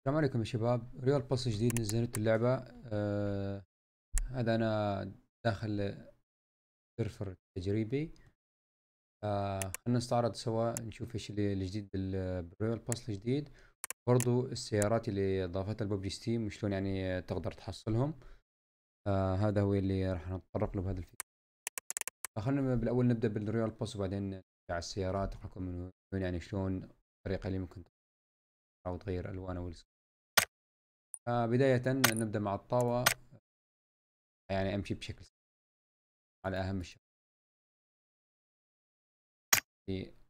السلام عليكم يا شباب ريال باس جديد نزلت اللعبة آه هذا أنا داخل سيرفر تجريبي آه خلنا نستعرض سوا نشوف ايش اللي الجديد بالريال باس الجديد برضو السيارات اللي اضافتها الببجي ستيم وشلون يعني تقدر تحصلهم آه هذا هو اللي راح نتطرق له بهذا الفيديو خلنا بالاول نبدا بالريال باس وبعدين على السيارات راح يعني شلون الطريقة اللي ممكن او تغير الوانه والسكيل آه بداية نبدأ مع الطاوة يعني امشي بشكل سريع على اهم الشيء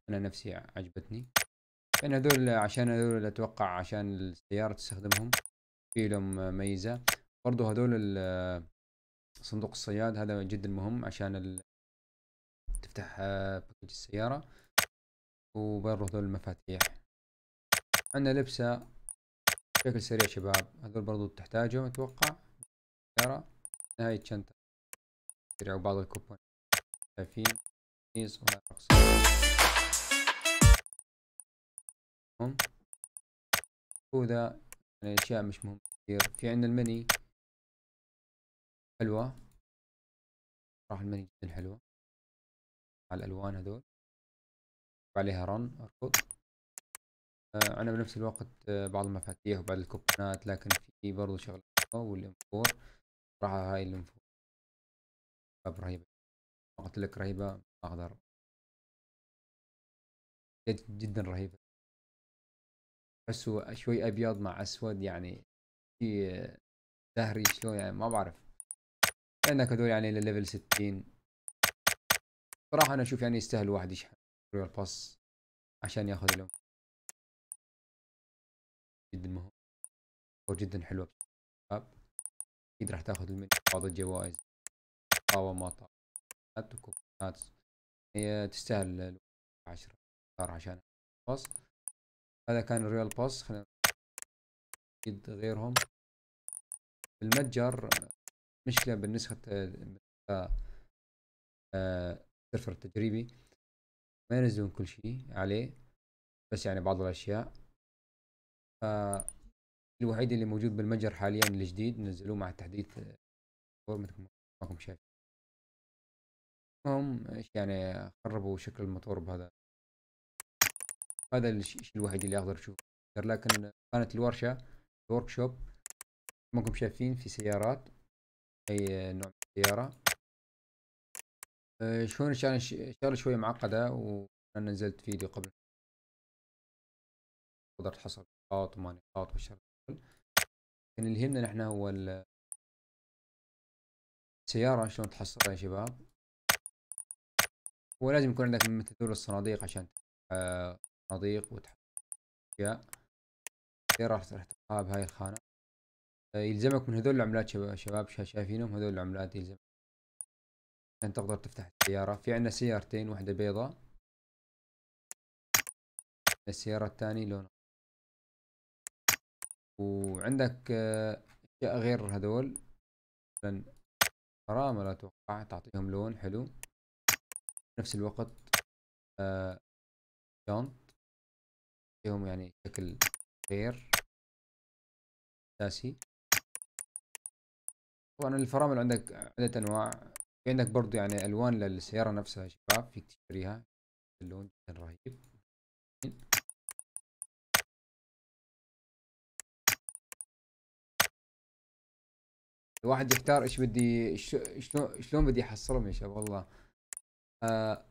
انا نفسي عجبتني لان هذول عشان هذول اتوقع عشان السيارة تستخدمهم في لهم ميزة برضو هذول صندوق الصياد هذا جدا مهم عشان ال... تفتح باكج السيارة وبرضو هذول المفاتيح عندنا لبسة بشكل سريع شباب هذول برضو تحتاجهم اتوقع ترى نهاية شنطة سريع وبعض الكوبون شايفين رخيص ولا رخص وذا يعني اشياء مش مهمة كثير في عندنا المني حلوة راح المني جدا حلوة على الالوان هذول عليها رن اركض آه، انا بنفس الوقت آه، بعض المفاتيح وبعض الكوبونات لكن في برضو شغله والانفور صراحه هاي الانفور رهيبه قلت لك رهيبه ما اقدر جدا رهيبه تحسه شوي ابيض مع اسود يعني في زهري آه، شلون يعني ما بعرف لانك هذول يعني لليفل 60 صراحه انا اشوف يعني يستاهل واحد يشحن ريال باس عشان ياخذ لهم جدا مهم وجدا حلوة بشباب طيب، أكيد راح تاخذ المنيو بعض الجوائز مقاومات طاوة هي تستاهل عشرة دولار عشان باص هذا كان الريال باص خلينا أكيد غيرهم المتجر مشكلة بالنسخة السيرفر آه، التجريبي ما ينزلون كل شيء عليه بس يعني بعض الأشياء الوحيد اللي موجود بالمتجر حاليا الجديد نزلوه مع التحديث مثل ما كنت شايف هم ايش يعني خربوا شكل الموتور بهذا هذا الشيء الوحيد اللي اقدر اشوفه لكن كانت الورشه الورك شوب ما شايفين في سيارات اي نوع من السياره إيه، شلون كان شغله شويه معقده وانا نزلت فيديو قبل قدرت حصل نقاط وما نقاط والشغل لكن اللي يهمنا نحن هو السيارة شلون تحصلها يا شباب هو لازم يكون عندك مثل دور الصناديق عشان آه، صناديق وتحط أشياء السيارة راح تلقاها بهاي الخانة آه، يلزمك من هذول العملات شباب شايفينهم هذول العملات يلزمك عشان تقدر تفتح السيارة في عندنا سيارتين واحدة بيضاء السيارة الثانية لونها وعندك آه، اشياء غير هذول مثلا فرامل اتوقع تعطيهم لون حلو نفس الوقت شانت آه، تعطيهم يعني شكل غير اساسي طبعا الفرامل عندك عدة انواع في عندك برضو يعني الوان للسيارة نفسها شباب فيك تشتريها اللون جدا رهيب الواحد يختار ايش بدي شلون شلون بدي احصلهم يا شباب والله أه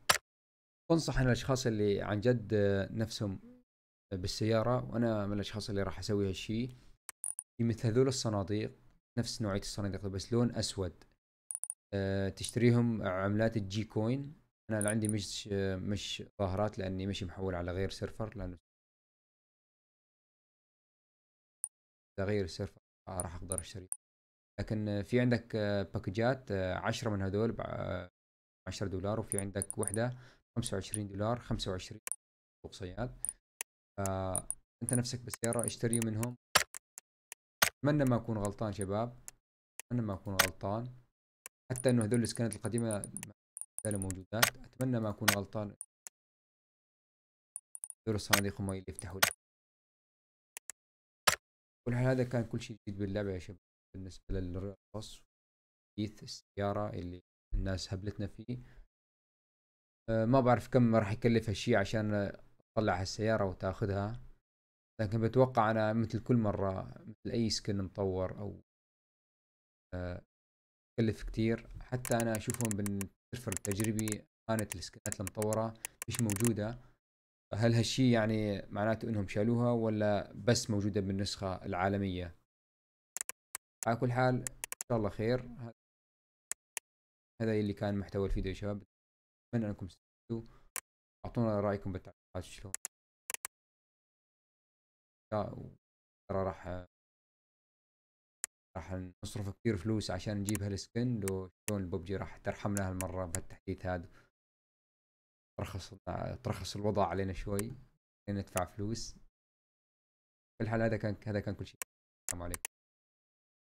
انصح انا الاشخاص اللي عن جد آه، نفسهم بالسياره وانا من الاشخاص اللي راح اسوي هالشيء في مثل هذول الصناديق نفس نوعيه الصناديق بس لون اسود أه تشتريهم عملات الجي كوين انا اللي عندي مش آه، مش ظاهرات لاني مش محول على غير سيرفر لانه غير سيرفر راح اقدر اشتري لكن في عندك آه، باكجات 10 آه، من هذول ب 10 آه، دولار وفي عندك وحده 25 دولار 25 اقصيات فانت نفسك بالسياره اشتري منهم اتمنى ما اكون غلطان شباب اتمنى ما اكون غلطان حتى انه هذول السكنات القديمه موجودات اتمنى ما اكون غلطان دور الصناديق هم اللي يفتحوا لي والحال هذا كان كل شيء جديد باللعبة يا شباب بالنسبه للرقص تحديث السياره اللي الناس هبلتنا فيه أه، ما بعرف كم راح يكلف هالشي عشان تطلع هالسياره وتاخذها لكن بتوقع انا مثل كل مره مثل اي سكن مطور او أه، يكلف كتير حتى انا اشوفهم بالسيرفر التجريبي كانت السكنات المطوره مش موجوده هل هالشي يعني معناته انهم شالوها ولا بس موجوده بالنسخه العالميه على كل حال ان شاء الله خير هذا اللي كان محتوى الفيديو يا شباب اتمنى انكم استفدتوا اعطونا رايكم بالتعليقات شلون ترى راح راح نصرف كثير فلوس عشان نجيب هالسكن لو شلون الببجي راح ترحمنا هالمره بهالتحديث هذا ترخص ترخص الوضع علينا شوي ندفع فلوس الحال هذا كان هذا كان كل شيء السلام عليكم